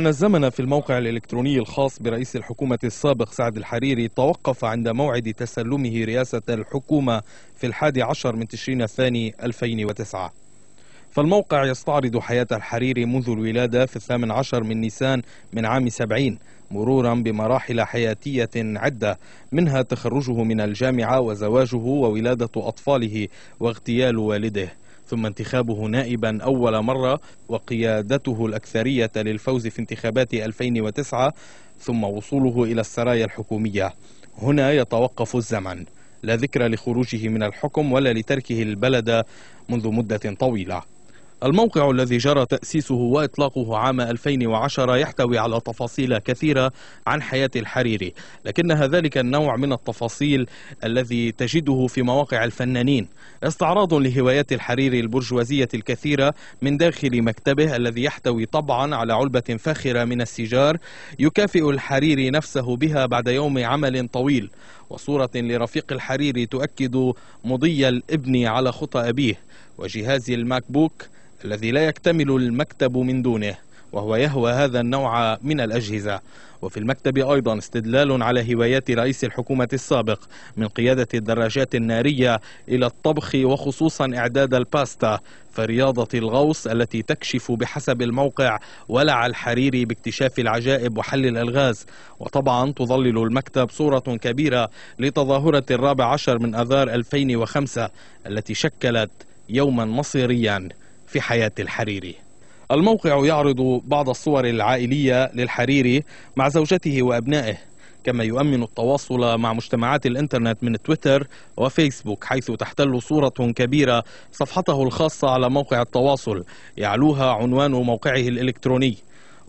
أن الزمن في الموقع الإلكتروني الخاص برئيس الحكومة السابق سعد الحريري توقف عند موعد تسلمه رئاسة الحكومة في الحادي عشر من تشرين الثاني 2009 فالموقع يستعرض حياة الحريري منذ الولادة في الثامن عشر من نيسان من عام سبعين مرورا بمراحل حياتية عدة منها تخرجه من الجامعة وزواجه وولادة أطفاله واغتيال والده ثم انتخابه نائبا أول مرة وقيادته الأكثرية للفوز في انتخابات 2009 ثم وصوله إلى السرايا الحكومية هنا يتوقف الزمن لا ذكرى لخروجه من الحكم ولا لتركه البلد منذ مدة طويلة الموقع الذي جرى تأسيسه وإطلاقه عام 2010 يحتوي على تفاصيل كثيرة عن حياة الحريري لكنها ذلك النوع من التفاصيل الذي تجده في مواقع الفنانين استعراض لهوايات الحريري البرجوازية الكثيرة من داخل مكتبه الذي يحتوي طبعا على علبة فاخرة من السيجار يكافئ الحريري نفسه بها بعد يوم عمل طويل وصورة لرفيق الحريري تؤكد مضي الابن على خطى أبيه وجهاز الماك بوك الذي لا يكتمل المكتب من دونه وهو يهوى هذا النوع من الأجهزة وفي المكتب أيضا استدلال على هوايات رئيس الحكومة السابق من قيادة الدراجات النارية إلى الطبخ وخصوصا إعداد الباستا فرياضة الغوص التي تكشف بحسب الموقع ولع الحرير باكتشاف العجائب وحل الألغاز وطبعا تظلل المكتب صورة كبيرة لتظاهرة الرابع عشر من أذار 2005 التي شكلت يوما مصيريا في حياة الحريري الموقع يعرض بعض الصور العائلية للحريري مع زوجته وأبنائه كما يؤمن التواصل مع مجتمعات الإنترنت من تويتر وفيسبوك حيث تحتل صورة كبيرة صفحته الخاصة على موقع التواصل يعلوها عنوان موقعه الإلكتروني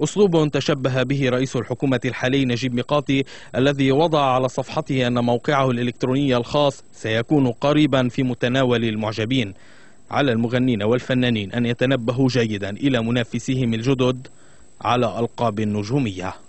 أسلوب تشبه به رئيس الحكومة الحالي نجيب ميقاتي الذي وضع على صفحته أن موقعه الإلكتروني الخاص سيكون قريبا في متناول المعجبين على المغنين والفنانين أن يتنبهوا جيدا إلى منافسيهم الجدد على ألقاب النجوميه